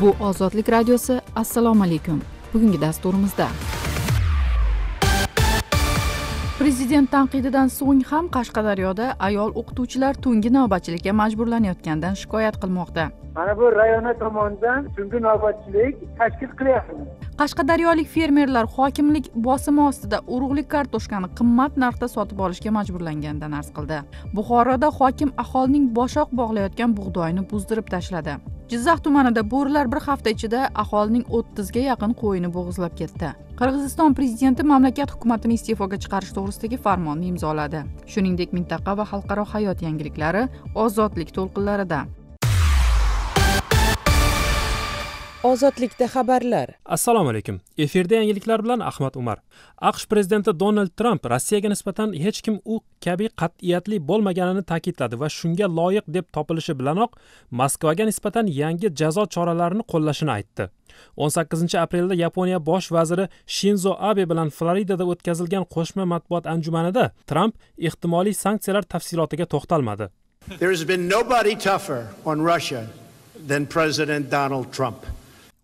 bu ozodlik radiosi assalomu alaykum bugungi dasturimizda prezident tanqididan so'ng ham qashqadaryoda ayol o'qituvchilar tungi navbatchilikka majburlanayotganidan shikoyat qilmoqda mana bu rayona tomonidan tungi navbatchilik tashkil qilyapmiz qashqadaryolik fermerlar hokimlik bosimi ostida urug'lik kartoshkani qimmat narxda sotib olishga majburlanganidan arz qildi buxoroda hokim aholining boshoq bog'layotgan bug'doyni buzdirib tashladi jizzax tumanida bo'rilar bir hafta ichida aholining o'ttizga yaqin qo'yini bo'g'izlab ketdi qirg'iziston prezidenti mamlakat hukumatini iste'foga chiqarish to'g'risidagi farmonni imzoladi shuningdek mintaqa va xalqaro hayot yangiliklari ozodlik to'lqinlarida ozodlikda xabarlar assalomu alaykum efirda yangiliklar bilan ahmad umar aqsh prezidenti donald tramp rossiyaga nisbatan hech kim u kabi qat'iyatli bo'lmaganini ta'kidladi va shunga loyiq deb topilishi bilanoq moskvaga nisbatan yangi jazo choralarini qo'llashini aytdi 18 aprelda yaponiya bosh vaziri shinzo abe bilan floridada o'tkazilgan qo'shma matbuot anjumanida tramp ehtimoliy sanksiyalar tafsilotiga to'xtalmadi there has been nobody tougher on russia than president donald trump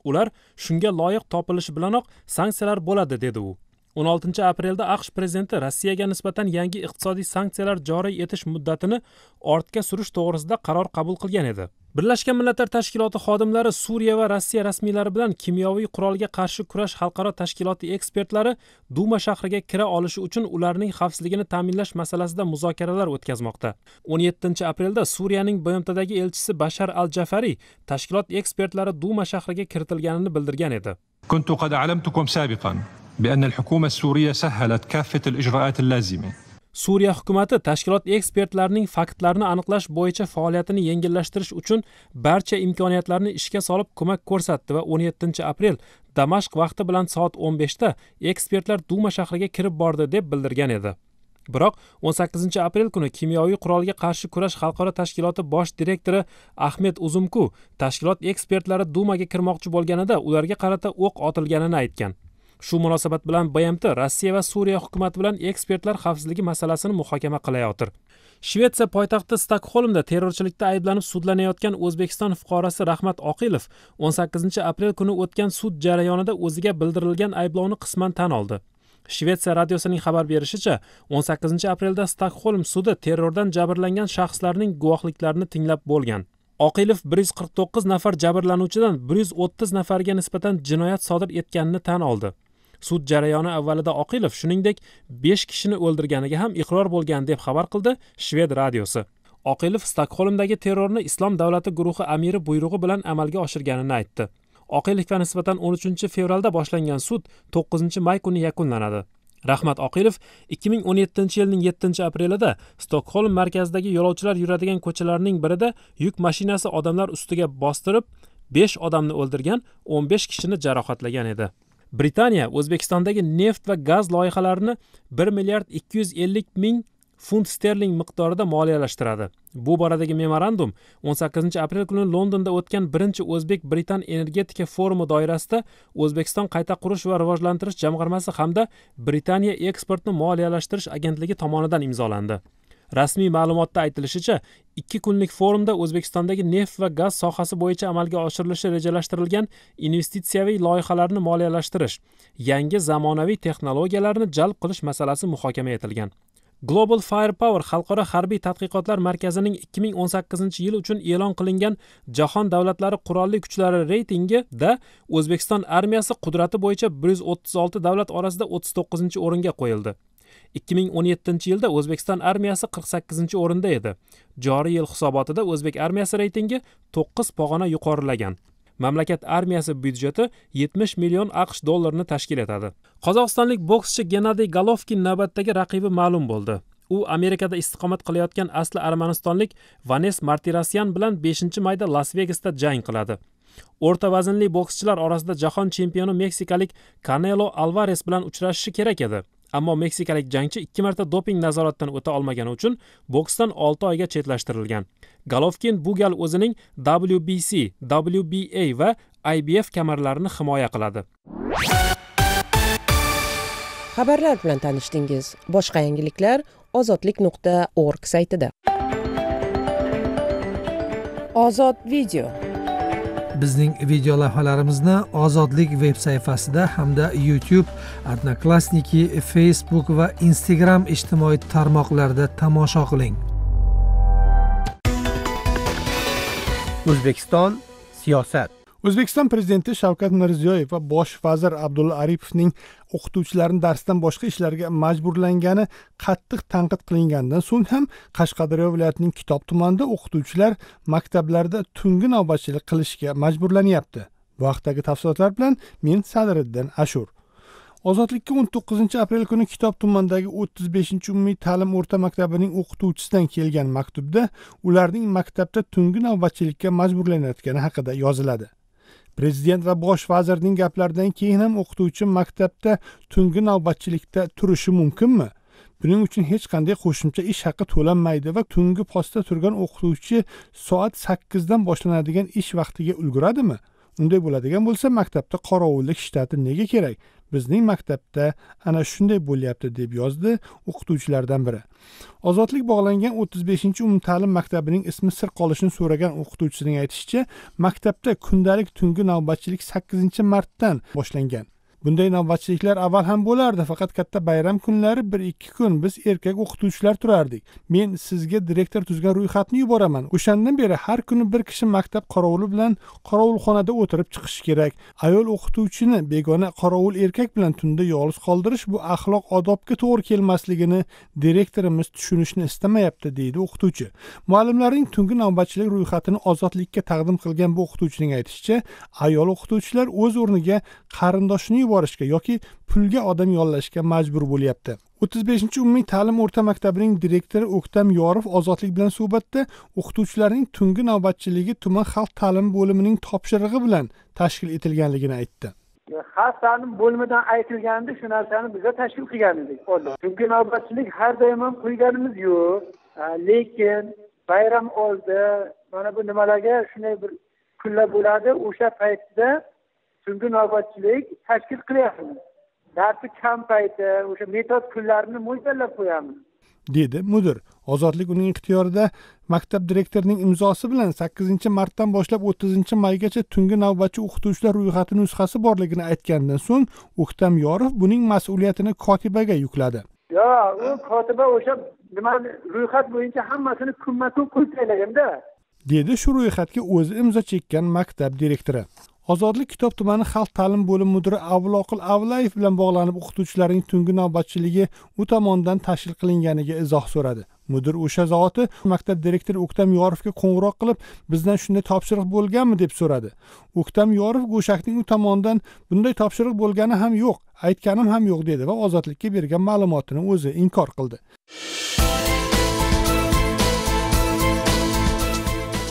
ular shunga loyiq topilishi bilanoq sanksiyalar bo'ladi dedi u 16 aprelda aqsh prezidenti rossiyaga nisbatan yangi iqtisodiy sanksiyalar joriy etish muddatini ortga surish to'g'risida qaror qabul qilgan edi birlashgan millatlar tashkiloti xodimlari suriya va rossiya rasmiylari bilan kimyoviy qurolga qarshi kurash xalqaro tashkiloti ekspertlari duma shahriga kira olishi uchun ularning xavfsizligini ta'minlash masalasida muzokaralar o'tkazmoqda 17 aprelda suriyaning bmtdagi elchisi bashar al jafariy tashkilot ekspertlari duma shahriga kiritilganini bildirgan edi كنت قد علمتكم سابقا بأن الحكومة السورية سهلت كافة الإجراءات اللازمة suriya hukumati tashkilot ekspertlarining faktlarni aniqlash bo'yicha faoliyatini yengillashtirish uchun barcha imkoniyatlarni ishga solib ko'mak ko'rsatdi va o'n yettinchi aprel damashq vaqti bilan soat o'n beshda ekspertlar duma shahriga kirib bordi deb bildirgan edi biroq 18 aprel kuni kimyoviy qurolga qarshi kurash xalqaro tashkiloti bosh direktori ahmed uzumku tashkilot ekspertlari dumaga kirmoqchi bo'lganida ularga qarata o'q otilganini aytgan shu munosabat bilan bmt rossiya va suriya hukumati bilan ekspertlar xavfsizligi masalasini muhokama qilayotir shvetsiya poytaxti stokgolmda terrorchilikda ayblanib sudlanayotgan o'zbekiston fuqarosi rahmat oqilov 18 aprel kuni o'tgan sud jarayonida o'ziga bildirilgan ayblovni qisman tan oldi shvetsiya radiosining xabar berishicha 18 aprelda stokgolm sudi terrordan jabrlangan shaxslarning guvohliklarini tinglab bo'lgan oqilov 149 nafar jabrlanuvchidan 130 nafarga nisbatan jinoyat sodir etganini tan oldi sud jarayoni avvalida oqilov shuningdek besh kishini o'ldirganiga ham iqror bo'lgan deb xabar qildi shved radiosi oqilov stokgolmdagi terrorni islom davlati guruhi amiri buyrug'i bilan amalga oshirganini aytdi oqilovga nisbatan o'n uchinchi fevralda boshlangan sud to'qqizinchi may kuni yakunlanadi rahmat oqilov 2017 yilning 7 aprelida stokgolm markazidagi yo'lovchilar yuradigan ko'chalarning birida yuk mashinasi odamlar ustiga bostirib 5 odamni o'ldirgan 15 kishini jarohatlagan edi britaniya o'zbekistondagi neft va gaz loyihalarini bir milliard ikki yuz ellik ming funt sterling miqdorida moliyalashtiradi bu boradagi memorandum 18 aprel kuni londonda o'tgan birinchi o'zbek britan energetika forumi doirasida o'zbekiston qayta qurish va rivojlantirish jamg'armasi hamda britaniya eksportni moliyalashtirish agentligi tomonidan imzolandi rasmiy ma'lumotda aytilishicha ikki kunlik forumda o'zbekistondagi neft va gaz sohasi bo'yicha amalga oshirilishi rejalashtirilgan investitsiyaviy loyihalarni moliyalashtirish yangi zamonaviy texnologiyalarni jalb qilish masalasi muhokama etilgan global firepower xalqaro harbiy tadqiqotlar markazining 2018 yil uchun e'lon qilingan jahon davlatlari qurolli kuchlari reytingida o'zbekiston armiyasi qudrati bo'yicha 136 davlat orasida 39 o'ringa qo'yildi ikki ming o'n yettinchi yilda o'zbekiston armiyasi qirq sakkizinchi o'rinda edi joriy yil hisobotida o'zbek armiyasi reytingi to'qqiz pog'ona yuqorilagan mamlakat armiyasi byudjeti 70 million aqsh dollarini tashkil etadi qozog'istonlik bokschi gennadiy golovkin navbatdagi raqibi ma'lum bo'ldi u amerikada istiqomat qilayotgan asli armanistonlik vanes martirasyan bilan 5 mayda las vegasda jang qiladi o'rta vaznli bokschilar orasida jahon chempioni meksikalik kanelo alvares bilan uchrashishi kerak edi ammo meksikalik jangchi ikki marta doping nazoratdan o'ta olmagani uchun boksdan olti oyga chetlashtirilgan golovkin bu gal o'zining wbc wba va ibf kamarlarini himoya qiladi xabarlar bilan tanishdingiz boshqa yangiliklar ozodlik nuqta org saytida ozod video bizning lavhalarimizni ozodlik veb sahifasida hamda youtube odnoklassniki facebook va instagram ijtimoiy tarmoqlarida tomosha qiling o'zbekiston siyosat o'zbekiston prezidenti shavkat mirziyoyev va bosh vazir abdulla aripovning o'qituvchilarni darsdan boshqa ishlarga majburlangani qattiq tanqid qilinganidan so'ng ham qashqadaryo viloyatining kitob tumanida o'qituvchilar maktablarda tungi navbatchilik qilishga majburlanyapti bu haqdagi tafsilotlar bilan men sadiriddin ashur ozodlikka o'n to'qqizinchi aprel kuni kitob tumanidagi o'ttiz beshinchi umumiy ta'lim o'rta maktabining o'qituvchisidan kelgan maktubda ularning maktabda tungi navbatchilikka majburlanayotgani haqida yoziladi prezident va bosh vazirning gaplaridan keyin ham o'qituvchi maktabda tungi navbatchilikda turishi mumkinmi buning uchun hech qanday qo'shimcha ish haqi to'lanmaydi va tungi postda turgan o'qituvchi soat sakkizdan boshlanadigan ish vaqtiga ulguradimi unday bo'ladigan bo'lsa maktabda qorovullik shtati nega kerak bizning maktabda ana shunday bo'lyapti deb yozdi o'qituvchilardan biri ozodlik bog'langan o'ttiz beshinchi umumta'lim maktabining ismi sir qolishini so'ragan o'qituvchisining aytishicha maktabda kundalik tungi navbatchilik sakkizinchi martdan boshlangan bunday navbatchiliklar avval ham bo'lardi faqat katta bayram kunlari bir ikki kun biz erkak o'qituvchilar turardik men sizga direktor tuzgan ro'yxatni yuboraman o'shandan beri har kuni bir kishi maktab qorovuli bilan qorovulxonada o'tirib chiqishi kerak ayol o'qituvchini begona qorovul erkak bilan tunda yolg'iz qoldirish bu axloq odobga to'g'ri kelmasligini direktorimiz tushunishni istamayapti deydi o'qituvchi muallimlarning tungi navbatchilik ro'yxatini ozodlikka taqdim qilgan bu o'qituvchining aytishicha ayol o'qituvchilar o'z o'rniga qarindoshini yuborishga yoki pulga odam yollashga majbur bo'lyapti o'ttiz beshinchi umumiy ta'lim o'rta maktabining direktori o'ktam yorov ozodlik bilan suhbatda o'qituvchilarning tungi navbatchiligi tuman xalq ta'limi bo'limining topshirig'i bilan tashkil etilganligini aytdi xalq ta'limi bo'limidan aytilgandi shu narsani biza tashkil qilgan edik tungi navbatchilik har doim ham qo'yganimiz yo'q lekin bayram oldi mana bu nimalarga shunday bir kunlar bo'ladi o'sha paytda tungi navbatchilik tashkil qilyapmiz darsi kam payti o'sha metod kunlarini mo'ljallab qo'yamiz dedi mudir ozodlik uning ixtiyorida maktab direktorining imzosi bilan sakkizinchi martdan boshlab o'ttizinchi maygacha tungi navbatchi o'qituvchilar ro'yxati nusxasi borligini aytganidan so'ng o'ktam yorov buning mas'uliyatini kotibaga yukladi yo'q u kotiba o'sha nima ro'yxat bo'yicha hammasini kunma kun qo'yib tashlaganda dedi shu ro'yxatga o'zi imzo chekkan maktab direktori ozodlik kitob tumani xalq ta'lim bo'limi mudiri avloqil avlayev bilan bog'lanib o'qituvchilarning tungi navbatchiligi u tomonidan tashkil qilinganiga izoh so'radi mudir o'sha zahoti maktab direktori o'ktam yorovga qo'ng'iroq qilib bizdan shunday topshiriq bo'lganmi deb so'radi o'ktam yorov go'shakning u tomonidan bunday topshiriq bo'lgani ham yo'q aytganim ham yo'q dedi va ozodlikka bergan ma'lumotini o'zi inkor qildi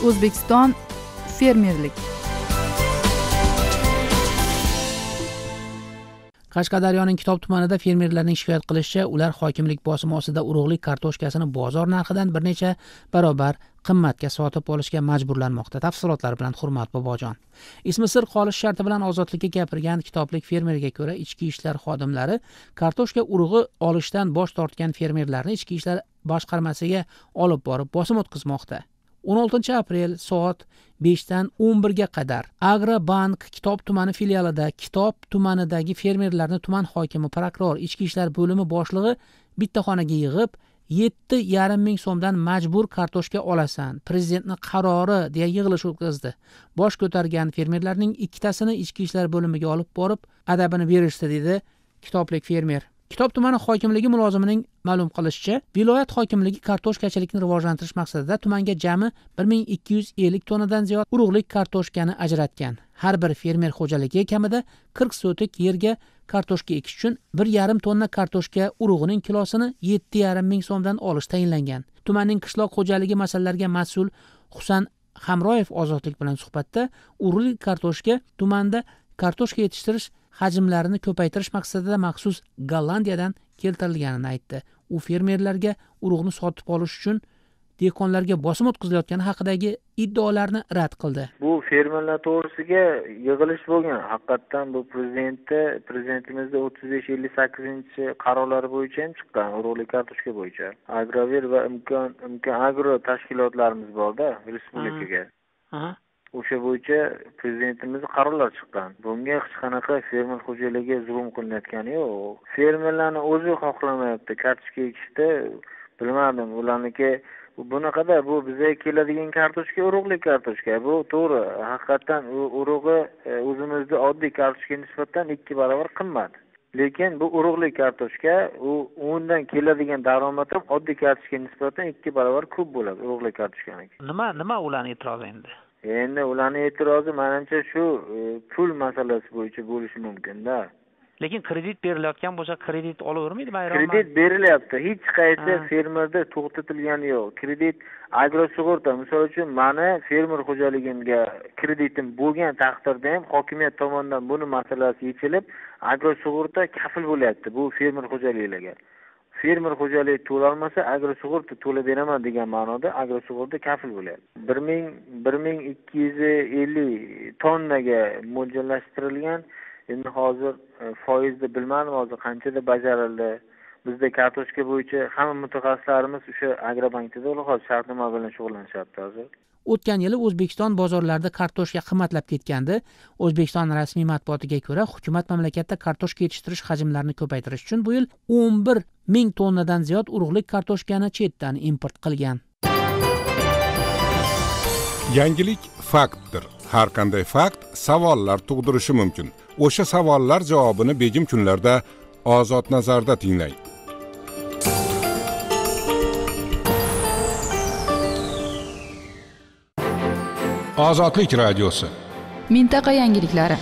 o'zbekiston fermerlik qashqadaryoning kitob tumanida fermerlarning shikoyat qilishicha ular hokimlik bosimi ostida urug'lik kartoshkasini bozor narxidan bir necha barobar qimmatga sotib olishga majburlanmoqda tafsilotlar bilan hurmat bobojon ismi sir qolish sharti bilan ozodlikka gapirgan kitoblik fermerga ko'ra ichki ishlar xodimlari kartoshka urug'i olishdan bosh tortgan fermerlarni ichki ishlar boshqarmasiga olib borib bosim o'tkazmoqda o'n oltinchi aprel soat beshdan o'n birga qadar agrobank kitob tumani filialida kitob tumanidagi fermerlarni tuman hokimi prokuror ichki ishlar bo'limi boshlig'i bitta xonaga yig'ib yetti yarim ming so'mdan majbur kartoshka olasan prezidentni qarori deya yig'ilish o'tkazdi bosh ko'targan fermerlarning ikkitasini ichki ishlar bo'limiga olib borib adabini berishdi dedi kitoblik fermer Kitob tumani hokimligi mulozimining ma'lum qilishicha, viloyat hokimligi kartoshkachilikni rivojlantirish maqsadida tumanga jami 1250 tonnadan ziyod urug'lik kartoshkani ajratgan. Har bir fermer xo'jaligi kamida 40 sotik yerga kartoshka ekish uchun 1,5 tonna kartoshka urug'ining kilosini yarim ming so'mdan olish tayinlangan. Tumanning qishloq xo'jaligi masalalariga mas'ul Husan Hamroyev ozodlik bilan suhbatda urug'lik kartoshka tumanda kartoshka yetishtirish hajmlarini ko'paytirish maqsadida maxsus gollandiyadan keltirilganini aytdi u fermerlarga urug'ni sotib olish uchun dehqonlarga bosim o'tkazilayotgani haqidagi iddaolarni rad qildi bu fermerlar to'g'risiga yig'ilish bo'lgan haqiqatdan bu prezidentni prezidentimizni o'ttiz besh ellik sakkizinchi qarorlari bo'yicha ham chiqqan urug'lik kartoshka bo'yicha agrover va imkon imkon agro tashkilotlarimiz borda respublikaga o'sha bo'yicha prezidentimiz qarorlar chiqqan bunga hech qanaqa fermer xo'jaligiga zulm qilinayotgani yo'q fermerlarni o'zi xohlamayapti kartoshka ekishda bilmadim ularniki bunaqada bu bizga keladigan kartoshka urug'lik kartoshka bu to'g'ri haqiqatdan urug'i e, o'zimizni oddiy kartoshkaga nisbatan ikki barobar qimmat lekin bu urug'lik kartoshka u undan keladigan daromad ham oddiy kartoshkaga nisbatan ikki barobar ko'p bo'ladi urug'lik kartochkaniki nima nima ularni e'tirozi endi endi ularni e'tirozi manimcha shu e, pul masalasi bo'yicha bo'lishi mumkinda lekin kredit berilayotgan bo'lsa kredit olavermaydi bayram kredit berilyapti hech qaysi fermerda to'xtatilgani yo'q kredit agrosug'urta misol uchun mani fermer xo'jaligimga kreditim bo'lgan taqdirda ham hokimiyat tomonidan buni masalasi yechilib agrosug'urta kafil bo'lyapti bu fermer xo'jaliklariga fermer xo'jaligi to'lolmasa agrosug'urta to'lab beraman degan ma'noda agrosug'urta kafil bo'ladi bir ming bir ming ikki yuz ellik tonnaga mo'ljallashtirilgan endi hozir e, foizni bilmadim hozir qanchada bajarildi bizda kartoshka bo'yicha hamma mutaxassislarimiz o'sha agrobankda hozir shartnoma bilan shug'ullanishyapti hozir o'tgan yili o'zbekiston bozorlarida kartoshka qimmatlab ketgandi o'zbekiston rasmiy matbuotiga ko'ra hukumat mamlakatda kartoshka yetishtirish hajmlarini ko'paytirish uchun bu yil o'n bir ming tonnadan ziyod urug'lik kartoshkani chetdan import qilgan yangilik faktdir har qanday fakt savollar tug'dirishi mumkin o'sha savollar javobini begim kunlarda ozod nazarda tinglang ozodlik radiosi mintaqa yangiliklari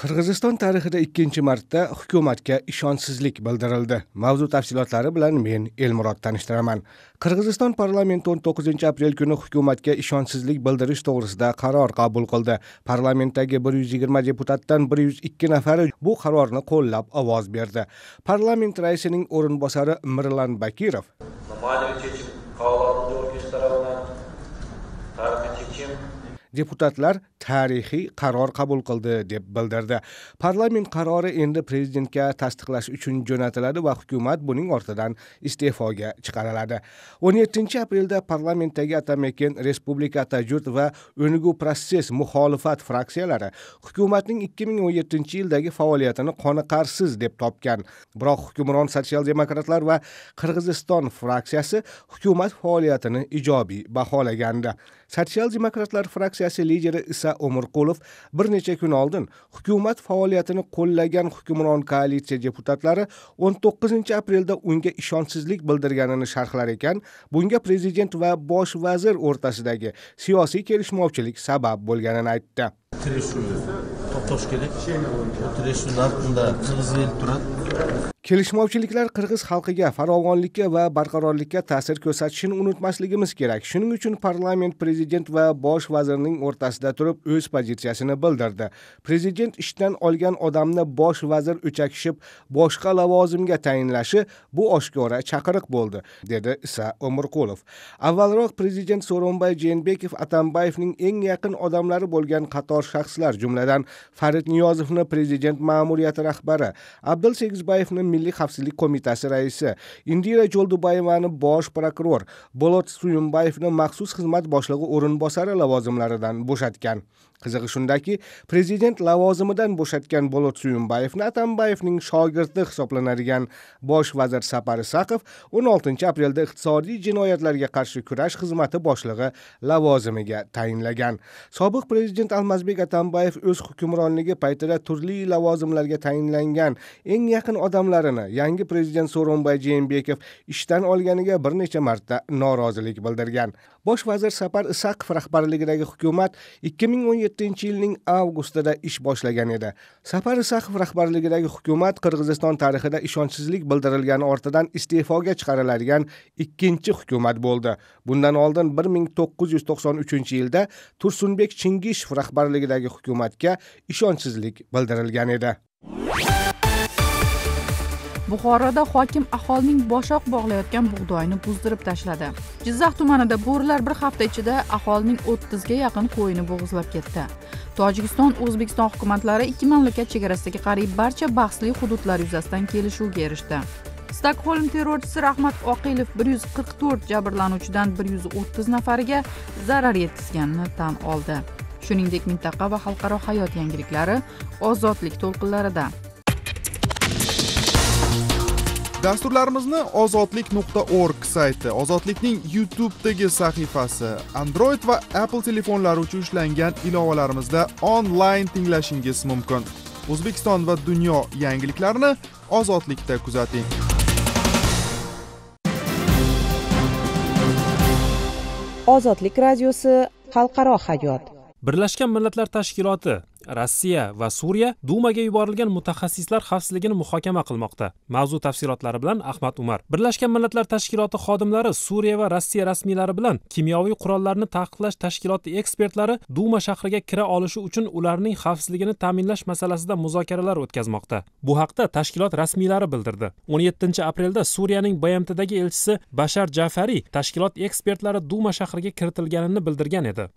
qirg'iziston tarixida ikkinchi marta hukumatga ishonchsizlik bildirildi mavzu tafsilotlari bilan men elmurod tanishtiraman qirg'iziston parlamenti o'n to'qqizinchi aprel kuni hukumatga ishonchsizlik bildirish to'g'risida qaror qabul qildi parlamentdagi bir yuz yigirma deputatdan bir yuz ikki nafari bu qarorni qo'llab ovoz berdi parlament raisining o'rinbosari mirlan bakirov deputatlar tarixiy qaror qabul qildi deb bildirdi parlament qarori endi prezidentga tasdiqlash uchun jo'natiladi va hukumat buning ortidan iste'foga chiqariladi 17 aprelda parlamentdagi atamakin respublika tajud va o'ngu protsess muxolifat fraksiyalari hukumatning 2017 yildagi faoliyatini qoniqarsiz deb topgan biroq hukmron sotsial demokratlar va qirg'iziston fraksiyasi hukumat faoliyatini ijobiy baholagandi sotsial demokratlar fraksiyasi lideri isa Umurqulov bir necha kun oldin hukumat faoliyatini qo'llagan hukmron koalitsiya deputatlari 19 aprelda unga ishonchsizlik bildirganini sharhlar ekan, bunga prezident va bosh vazir o'rtasidagi siyosiy kelishmovchilik sabab bo'lganini aytdi. Kelishuvni to'xtatish kerak. Kelishuvlar unda qirg'iz turadi. kelishmovchiliklar qirg'iz xalqiga farovonlikka va barqarorlikka ta'sir ko'rsatishini unutmasligimiz kerak shuning uchun parlament prezident va bosh vazirning o'rtasida turib o'z pozitsiyasini bildirdi prezident ishdan olgan odamni bosh vazir o'chakishib boshqa lavozimga tayinlashi bu oshkora chaqiriq bo'ldi dedi isa o'mirqulov avvalroq prezident so'ronbay jeenbekov atambayevning eng yaqin odamlari bo'lgan qator shaxslar jumladan farid niyozovni prezident ma'muriyati rahbari abdul To'ychbayevni Milliy xavfsizlik komitasi raisi, Indira Jo'ldubayevani bosh prokuror, Bolot Suyunbayevni maxsus xizmat boshlig'i o'rinbosari lavozimlaridan bo'shatgan. qizig'i shundaki prezident lavozimidan bo'shatgan bo'lot suyunbayevni atambayevning shogirdi hisoblanadigan bosh vazir sapar isaqov 16 aprelda iqtisodiy jinoyatlarga qarshi kurash xizmati boshlig'i lavozimiga tayinlagan sobiq prezident almazbek atambayev o'z hukmronligi paytida turli lavozimlarga tayinlangan eng yaqin odamlarini yangi prezident so'ronbay jeenbekov ishdan olganiga bir necha marta norozilik bildirgan bosh vazir sapar isaqov rahbarligidagi hukumat o'n yettinchi yilning avgustida ish boshlagan edi. Safar Saxov rahbarligidagi hukumat Qirg'iziston tarixida ishonchsizlik bildirilgani ortidan iste'foga chiqariladigan ikkinchi hukumat bo'ldi. Bundan oldin 1993-yilda Tursunbek chingishev rahbarligidagi hukumatga ishonchsizlik bildirilgan edi. buxoroda hokim aholining boshoq bog'layotgan bug'doyni buzdirib tashladi jizzax tumanida bo'rilar bir hafta ichida aholining o'ttizga yaqin qo'yini bo'g'izlab ketdi tojikiston o'zbekiston hukumatlari ikki mamlakat chegarasidagi qariyb barcha bahsli hududlar yuzasidan kelishuvga erishdi stokgolm terrorchisi rahmat oqilov bir yuz qirq to'rt jabrlanuvchidan bir yuz o'ttiz nafariga zarar yetkazganini tan oldi shuningdek mintaqa va xalqaro hayot yangiliklari ozodlik to'lqinlarida dasturlarimizni ozodlik nuqta org sayti ozodlikning youtubedagi sahifasi android va apple telefonlari uchun ishlangan ilovalarimizda onlayn tinglashingiz mumkin o'zbekiston va dunyo yangiliklarini ozodlikda kuzating ozodlik radiosi xalqaro hayot birlashgan millatlar tashkiloti rossiya va suriya dumaga yuborilgan mutaxassislar xavfsizligini muhokama qilmoqda mavzu tafsilotlari bilan ahmad umar birlashgan millatlar tashkiloti xodimlari suriya va rossiya rasmiylari bilan kimyoviy qurollarni taqiqlash tashkiloti ekspertlari duma shahriga kira olishi uchun ularning xavfsizligini ta'minlash masalasida muzokaralar o'tkazmoqda bu haqda tashkilot rasmiylari bildirdi o'n yettinchi aprelda suriyaning bmtdagi elchisi bashar jafariy tashkilot ekspertlari duma shahriga kiritilganini bildirgan edi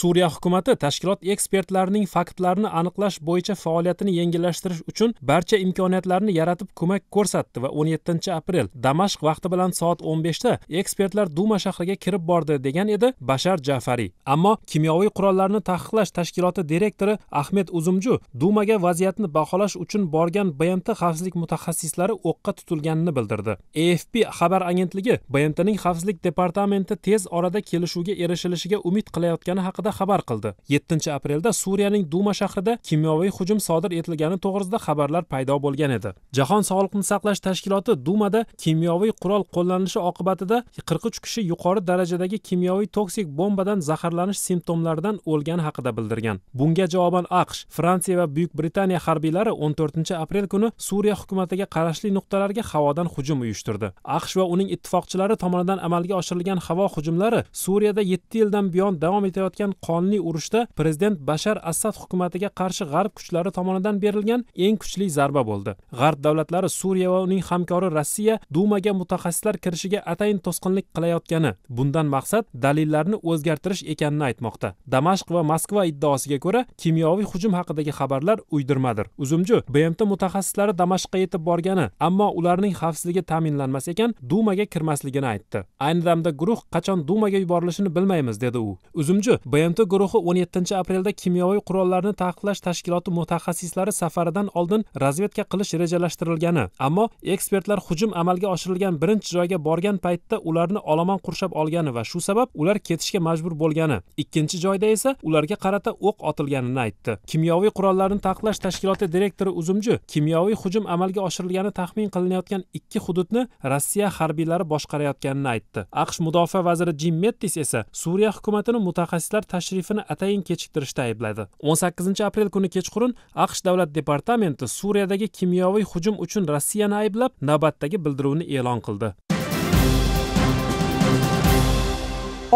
suriya hukumati tashkilot ekspertlarining faktlarni aniqlash bo'yicha faoliyatini yengillashtirish uchun barcha imkoniyatlarni yaratib ko'mak ko'rsatdi va 17 aprel damashq vaqti bilan soat 15 da ekspertlar duma shahriga kirib bordi degan edi bashar jafariy ammo kimyoviy qurollarni taqiqlash tashkiloti direktori ahmed uzumju dumaga vaziyatni baholash uchun borgan bmt xavfsizlik mutaxassislari o'qqa tutilganini bildirdi afp xabar agentligi bmtning xavfsizlik departamenti tez orada kelishuvga kelishuvga erishilishiga umid qilayotgani haqida xabar qildi 7 aprelda suriyaning duma shahrida kimyoviy hujum sodir etilgani to'g'risida xabarlar paydo bo'lgan edi jahon sog'liqni saqlash tashkiloti dumada kimyoviy qurol qo'llanilishi oqibatida 43 kishi yuqori darajadagi kimyoviy toksik bombadan zaharlanish simptomlaridan o'lgani haqida bildirgan bunga javoban aqsh fransiya va buyuk britaniya harbiylari 14 aprel kuni suriya hukumatiga qarashli nuqtalarga havodan hujum uyushtirdi aqsh va uning ittifoqchilari tomonidan amalga oshirilgan havo hujumlari suriya suriyada yetti yildan buyon davom etayotgan qonli urushda prezident bashar assad hukumatiga qarshi g'arb kuchlari tomonidan berilgan eng kuchli zarba bo'ldi g'arb davlatlari suriya va uning hamkori rossiya dumaga mutaxassislar kirishiga atayin to'sqinlik qilayotgani bundan maqsad dalillarni o'zgartirish ekanini aytmoqda damashq va moskva iddaosiga ko'ra kimyoviy hujum haqidagi xabarlar uydirmadir uzumchi bmt mutaxassislari damashqqa yetib borgani ammo ularning xavfsizligi ta'minlanmas ekan dumaga kirmasligini aytdi ayni damda guruh qachon dumaga yuborilishi bo'lishini bilmaymiz dedi u uzumchi bmt guruhi 17 aprelda kimyoviy qurollarni taqiqlash tashkiloti mutaxassislari safaridan oldin razvedka qilish rejalashtirilgani ammo ekspertlar hujum amalga oshirilgan birinchi joyga borgan paytda ularni olomon qurshab olgani va shu sabab ular ketishga majbur bo'lgani ikkinchi joyda esa ularga qarata o'q otilganini aytdi kimyoviy qurollarni taqiqlash tashkiloti direktori uzumchi kimyoviy hujum amalga oshirilgani taxmin qilinayotgan ikki hududni rossiya harbiylari boshqarayotganini aytdi aqsh mudofaa vaziri jim mettis esa suriya hukumatini mutaxassislar tashrifini atayin kechiktirishda aybladi o'n sakkizinchi aprel kuni kechqurun aqsh davlat departamenti suriyadagi kimyoviy hujum uchun rossiyani ayblab navbatdagi bildiruvni e'lon qildi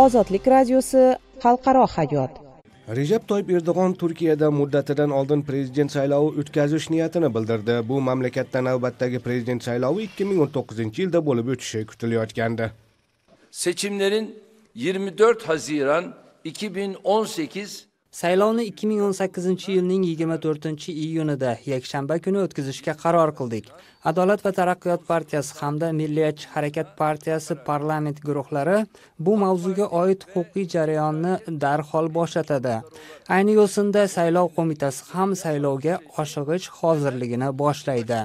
ozodlik radiosi xalqaro hayot rejab toyib erdo'g'on turkiyada muddatidan oldin prezident saylovi o'tkazish niyatini bildirdi bu mamlakatda navbatdagi prezident saylovi 2019 yilda bo'lib o'tishi kutilayotgandi seçimlerin 24 Haziran 2018 Saylovni 2018-yilning 24-iyunida yakshanba kuni o'tkazishga qaror qildik. Adolat va taraqqiyot partiyasi hamda Milliyatchi harakat partiyasi parlament guruhlari bu mavzuga oid huquqiy jarayonni darhol boshlatadi. Ayni yo'sinda saylov qo'mitasi ham saylovga oshig'ich hozirligini boshlaydi.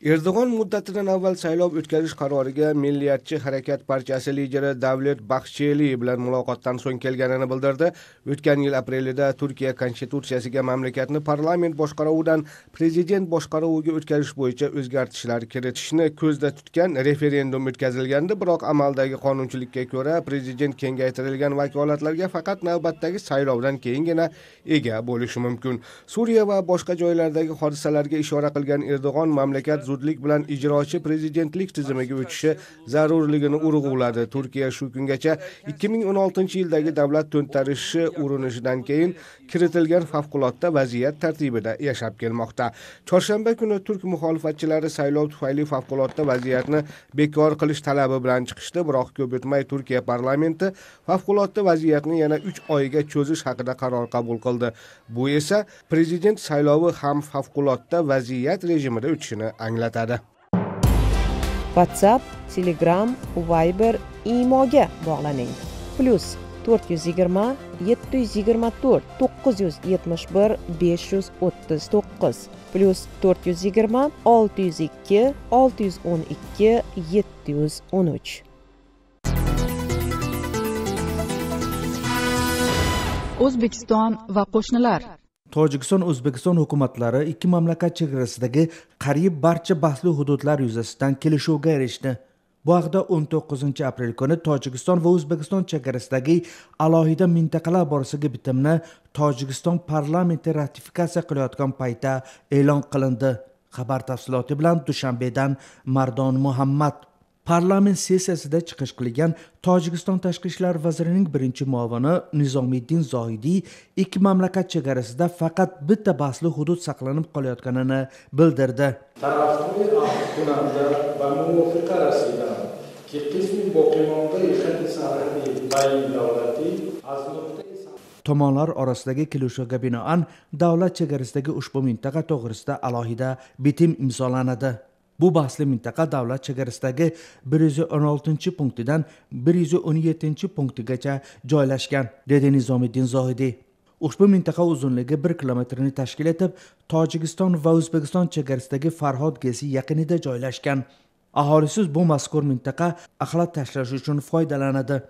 Erdo'g'on muddatidan avval saylov o'tkazish qaroriga Milliyatchi harakat partiyasi lideri davlat Baxcheli bilan muloqotdan so'ng kelganini bildirdi. O'tgan yil aprelida Turkiya konstitutsiyasiga mamlakatni parlament boshqaruvidan prezident boshqaruviga o'tkazish bo'yicha o'zgartishlar kiritishni ko'zda tutgan referendum o'tkazilgandi, biroq amaldagi qonunchilikka ko'ra prezident kengaytirilgan vakolatlarga faqat navbatdagi saylovdan keyingina ega bo'lishi mumkin. Suriya va boshqa joylardagi hodisalarga ishora qilgan Erdo'g'on mamlakat zudlik bilan ijrochi prezidentlik tizimiga o'tishi zarurligini urg'uladi. Turkiya shu kungacha 2016-yildagi davlat to'ntarishi urinishidan keyin kiritilgan favqulodda vaziyat tartibida yashab kelmoqda. Chorshanba kuni turk muxolifatchilari saylov tufayli favqulodda vaziyatni bekor qilish talabi bilan chiqishdi, biroq ko'p o'tmay Turkiya parlamenti favqulodda vaziyatni yana 3 oyga cho'zish haqida qaror qabul qildi. Bu esa prezident saylovi ham favqulodda vaziyat rejimida o'tishini anglatadi. anglatadi whatsapp telegram viber imoga bog'laning plyus to'rt yuz yigirma yetti yuz yigirma to'rt to'qqiz yuz yetmish bir besh yuz o'ttiz to'qqiz plyus to'rt yuz yigirma olti yuz ikki olti yuz o'n ikki yetti yuz o'n uch o'zbekiston va qo'shnilar tojikiston o'zbekiston hukumatlari ikki mamlakat chegarasidagi qariyb barcha bahsli hududlar yuzasidan kelishuvga erishdi bu haqda 19 aprel kuni tojikiston va o'zbekiston chegarasidagi alohida mintaqalar borasidagi bitimni tojikiston parlamenti ratifikatsiya qilayotgan paytda e'lon qilindi xabar tafsiloti bilan dushanbedan mardon muhammad parlament sessiyasida chiqish qilgan tojikiston tashqi ishlar vazirining birinchi muovini nizomiddin zoidiy ikki mamlakat chegarasida faqat bitta bahsli hudud saqlanib qolayotganini bildirdi tomonlar orasidagi kelishuvga binoan davlat chegarasidagi ushbu mintaqa to'g'risida alohida bitim imzolanadi bu bahsli mintaqa davlat chegarasidagi 116 punktidan 117 punktigacha joylashgan dedi nizomiddin zohidiy ushbu mintaqa uzunligi 1 kilometrni tashkil etib tojikiston va o'zbekiston chegarasidagi farhod gesi yaqinida joylashgan aholisiz bu mazkur mintaqa axlat tashlash uchun foydalanadi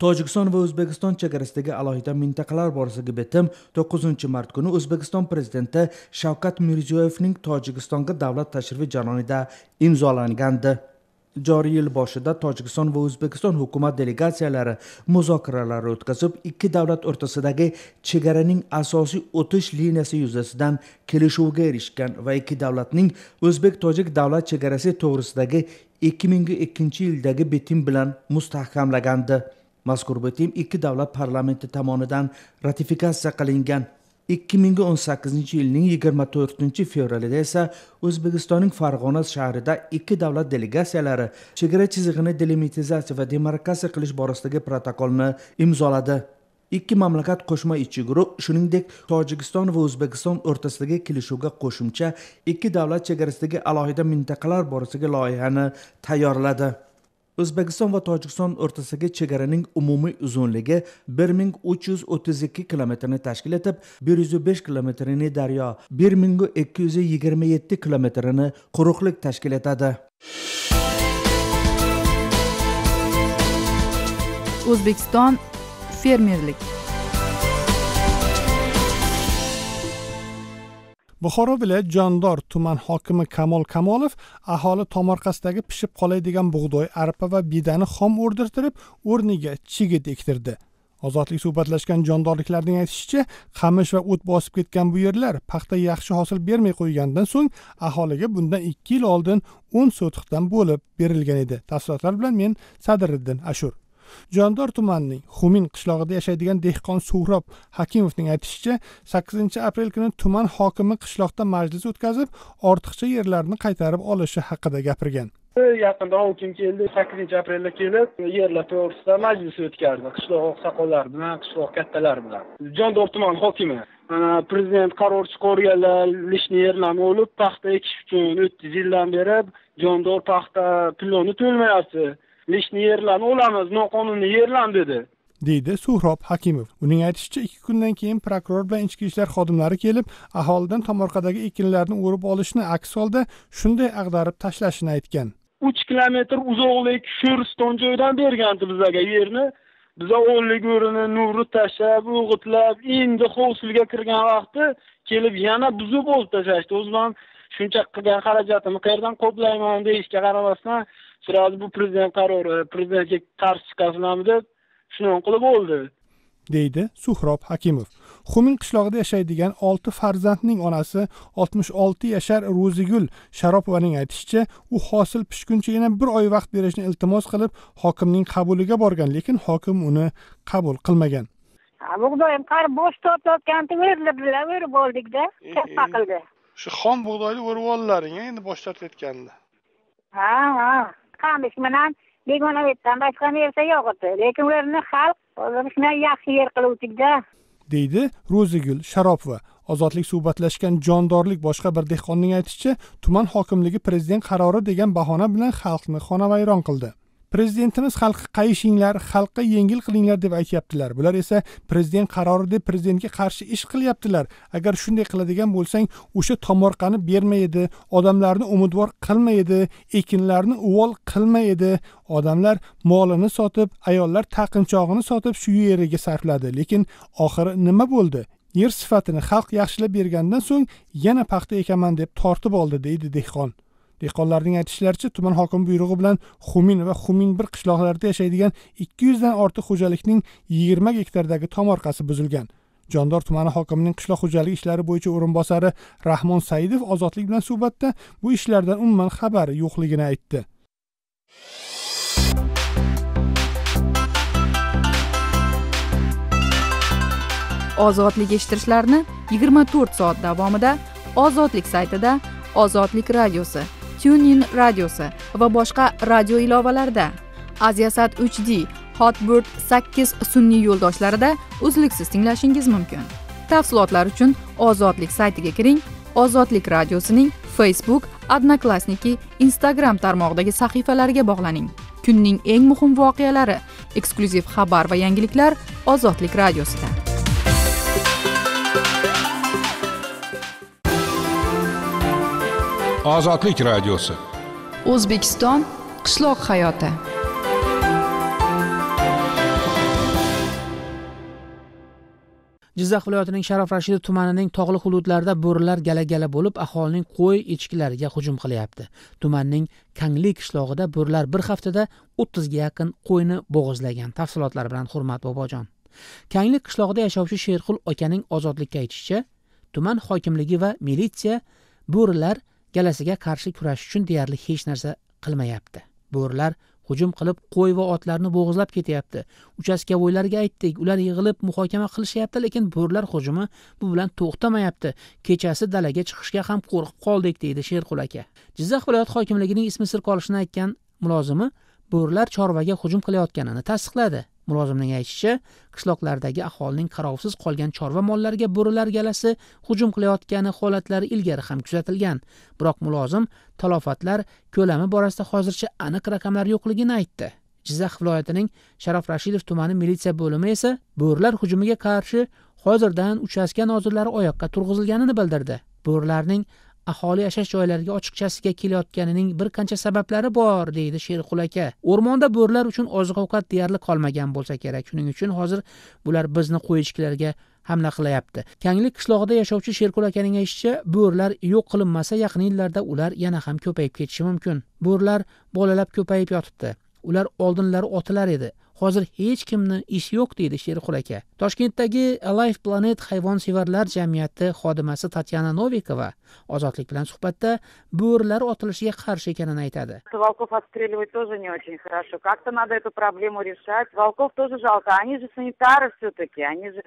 tojikiston va o'zbekiston chegarasidagi alohida mintaqalar borasidagi bitim to'qqizinchi mart kuni o'zbekiston prezidenti shavkat mirziyoyevning tojikistonga davlat tashrifi jarayonida imzolangandi joriy yil boshida tojikiston va o'zbekiston hukumat delegatsiyalari muzokaralar o'tkazib ikki davlat o'rtasidagi chegaraning asosiy o'tish liniyasi yuzasidan kelishuvga erishgan va ikki davlatning o'zbek tojik davlat chegarasi to'g'risidagi ikki ming ikkinchi yildagi bitim bilan mustahkamlagandi mazkur bitim ikki davlat parlamenti tomonidan ratifikatsiya qilingan ikki ming o'n sakkizinchi yilning yigirma to'rtinchi fevralida esa o'zbekistonning farg'ona shahrida ikki davlat delegatsiyalari chegara chizig'ini delimitizatsiya va demarkatsiya qilish borasidagi protokolni imzoladi ikki mamlakat qo'shma ishchi guruh shuningdek tojikiston va o'zbekiston o'rtasidagi kelishuvga qo'shimcha ikki davlat chegarasidagi alohida mintaqalar borasidagi loyihani tayyorladi o'zbekiston va tojikiston o'rtasidagi chegaraning umumiy uzunligi bir ming uch yuz o'ttiz ikki kilometrni tashkil etib bir yuz besh kilometrini daryo bir ming ikki yuz yigirma yetti kilometrini quruqlik tashkil etadi o'zbekiston fermerlik buxoro viloyat jondor tuman hokimi kamol kamolov aholi tomorqasidagi pishib qoladigan bug'doy arpa va bidani xom o'rdirtirib o'rniga chigit ektirdi ozodlik suhbatlashgan jondorliklarning aytishicha qamish va o't bosib ketgan bu yerlar paxta yaxshi hosil bermay qo'ygandan so'ng aholiga bundan ikki yil oldin o'n sotixdan bo'lib berilgan edi tafsilotlar bilan men sadiriddin ashur jondor tumanining xumin qishlog'ida yashaydigan dehqon suhrob hakimovning aytishicha sakkizinchi aprel kuni tuman hokimi qishloqda majlis o'tkazib ortiqcha yerlarni qaytarib olishi haqida gapirgan yaqinda hokim keldi sakkizinchi aprelda kelib yerlar to'g'risida majlis o'tkazdi qishloq oqsoqollari bilan qishloq kattalari bilan jondor tumani hokimi mana prezident qaror chiqarganlar лишний yerlarni olib paxta ekish uchun o'ttiz yildan beri jondor paxta pulini to'lmayapti lishni yerlarni olamiz noqonuniy yerlan dedi deydi suhrob hakimov uning aytishicha ikki kundan keyin prokuror bilan ichki ishlar xodimlari kelib aholidan tomorqadagi ekinlarni o'rib olishni aks holda shunday ag'darib tashlashini aytgan uch kilometr uzoqlik sho'riston joydan bergandi bizaga yerni biza o'rini nuri tashlab o'g'itlab endi hosilga kirgan vaqti kelib yana buzib olib tashlashdi o'zim ham shuncha qilgan xarajatimni qayerdan qoplayman deyishga qaramasdan sразу bu prezident qarori prezidentga qarshi chiqasizlarmi deb shunaqa qilib bo'ldi deydi suhrob hakimov xumin qishlog'ida yashaydigan olti farzandning onasi oltmish olti yashar ro'zigul sharopovaning aytishicha u hosil pishguncha yana bir oy vaqt berishni iltimos qilib hokimning qabuliga borgan lekin hokim uni qabul qilmagan bug'doyim qarib bo'sh tortayotganda verildilar berib oldikda e, e, katta qildi shu xom bug'doyni o'rib oldilaring endi bosh tortayotganda ha ha bilan begona betdan boshqa narsa yo'q edi lekin ularni xalq shuni yaxshi yer qiluvchida deydi ro'zigul sharopova ozodlik suhbatlashgan jondorlik boshqa bir dehqonning aytishicha tuman hokimligi prezident qarori degan bahona bilan xalqni xonavayron qildi prezidentimiz xalqqa qayishinglar xalqqa yengil qilinglar deb aytyaptilar bular esa prezident qarori deb prezidentga qarshi ish qilyaptilar agar shunday qiladigan bo'lsang o'sha tomorqani berma edi odamlarni umidvor qilma edi ekinlarni uvol qilma edi odamlar molini sotib ayollar taqinchog'ini sotib shu yeriga sarfladi lekin oxiri nima bo'ldi yer sifatini xalq yaxshilab bergandan so'ng yana paxta ekaman deb tortib oldi deydi dehqon dehqonlarning aytishlaricha tuman hokimi buyrug'i bilan xumin va xumin bir qishloqlarida yashaydigan ikki yuzdan ortiq xo'jalikning yigirma gektardagi tomorqasi buzilgan jondor tumani hokimining qishloq xo'jaligi ishlari bo'yicha o'rinbosari rahmon saidov ozodlik bilan suhbatda bu ishlardan umuman xabari yo'qligini aytdi ozodlik eshittirishlarini 24 soat davomida ozodlik saytida ozodlik radiosi tunein radiosi va boshqa radio ilovalarda aziasat uch d hotbird sakkiz sun'iy yo'ldoshlarida uzluksiz tinglashingiz mumkin tafsilotlar uchun ozodlik saytiga kiring ozodlik radiosining facebook odnoklassniki instagram tarmog'idagi sahifalariga bog'laning kunning eng muhim voqealari eksklyuziv xabar va yangiliklar ozodlik radiosida ozodlik radiosi o'zbekiston qishloq hayoti jizzax viloyatining sharof rashidov tumanining tog'li hududlarida bo'rilar gala gala bo'lib aholining qo'y echkilariga hujum qilyapti tumanning kangli qishlog'ida bo'rilar bir haftada o'ttizga yaqin qo'yni bo'g'izlagan tafsilotlar bilan hurmat bobojon kangli qishlog'ida yashovchi sherqul akaning ozodlikka aytishicha tuman hokimligi va militsiya bo'rilar galasiga qarshi kurash uchun deyarli hech narsa qilmayapti bo'rilar hujum qilib qo'y va otlarni bo'g'izlab ketyapti uchastkavoylarga aytdik ular yig'ilib muhokama qilishyapti lekin bo'rilar hujumi bu bilan to'xtamayapti kechasi dalaga chiqishga ham qo'rqib qoldik deydi sherqul aka jizzax viloyat hokimligining ismi sir qolishini aytgan mulozimi bo'rilar chorvaga hujum qilayotganini tasdiqladi mulozimning aytishicha qishloqlardagi aholining qarovsiz qolgan chorva mollariga bo'rilar galasi hujum qilayotgani holatlari ilgari ham kuzatilgan biroq mulozim talofatlar ko'lami borasida hozircha aniq raqamlar yo'qligini aytdi jizzax viloyatining sharof rashidov tumani militsiya bo'limi esa bo'rilar hujumiga qarshi hozirdan uchastka nozirlari oyoqqa turg'izilganini bildirdi bo'rilarning aholi yashash joylariga ochiqchasiga kelayotganining bir qancha sabablari bor deydi sherqul aka o'rmonda bo'rilar uchun oziq ovqat deyarli qolmagan bo'lsa kerak shuning uchun hozir bular bizni qo'yichkilarga hamla qilyapti kanglik qishlog'ida yashovchi sherqul akaning aytishicha bo'rilar yo'q qilinmasa yaqin yillarda ular yana ham ko'payib ketishi mumkin bo'rilar bolalab ko'payib yotibdi ular oldinlari otilar edi hozir hech kimni ishi yo'q deydi sherqul aka toshkentdagi life planet hayvonsevarlar jamiyati xodimasi tatyana novikova ozodlik bilan suhbatda bo'rilar otilishiga qarshi ekanini aytadi волков отстреливать тоже не очень хорошо как то надо эту проблему решать волков тоже жалко они же санитары все таки они же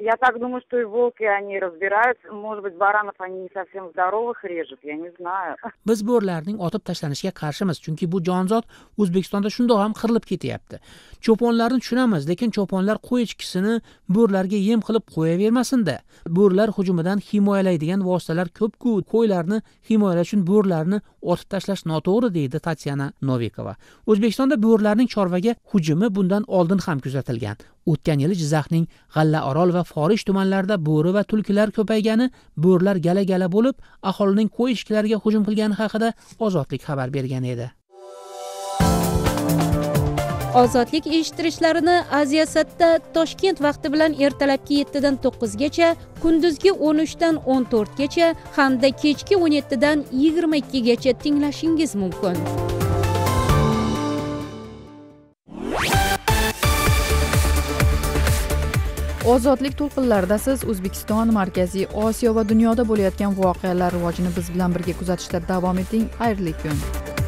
Я так думаю, что и волки они разбирают. Может быть, баранов они не совсем здоровых режут, я не знаю. Біз бөрлерінің отып тәшләнішке қаршымыз, чүнкі бұ жанзот Узбекистанда шында ғам қырлып кеті әпті. Чопонларын шынамыз, лекен чопонлар қой ішкісіні бөрлерге ем қылып қоя вермасын да. Бөрлер хүжімідан химойалай деген востылар көп көп көйлеріні химойалай otib tashlash noto'g'ri deydi tatyana novikova o'zbekistonda bo'rilarning chorvaga hujumi bundan oldin ham kuzatilgan o'tgan yili jizzaxning g'allaorol va forish tumanlarida bo'ri va tulkilar ko'paygani bo'rilar gala gala bo'lib aholining qo'y eshklariga hujum qilgani haqida ozodlik xabar bergan edi ozodlik eshittirishlarini aziyasatda toshkent vaqti bilan ertalabki yettidan to'qqizgacha kunduzgi o'n uchdan o'n to'rtgacha hamda kechki o'n yettidan yigirma ikkigacha tinglashingiz mumkin ozodlik to'lqinlarida siz o'zbekiston markaziy osiyo va dunyoda bo'layotgan voqealar rivojini biz bilan birga kuzatishda davom eting xayrli kun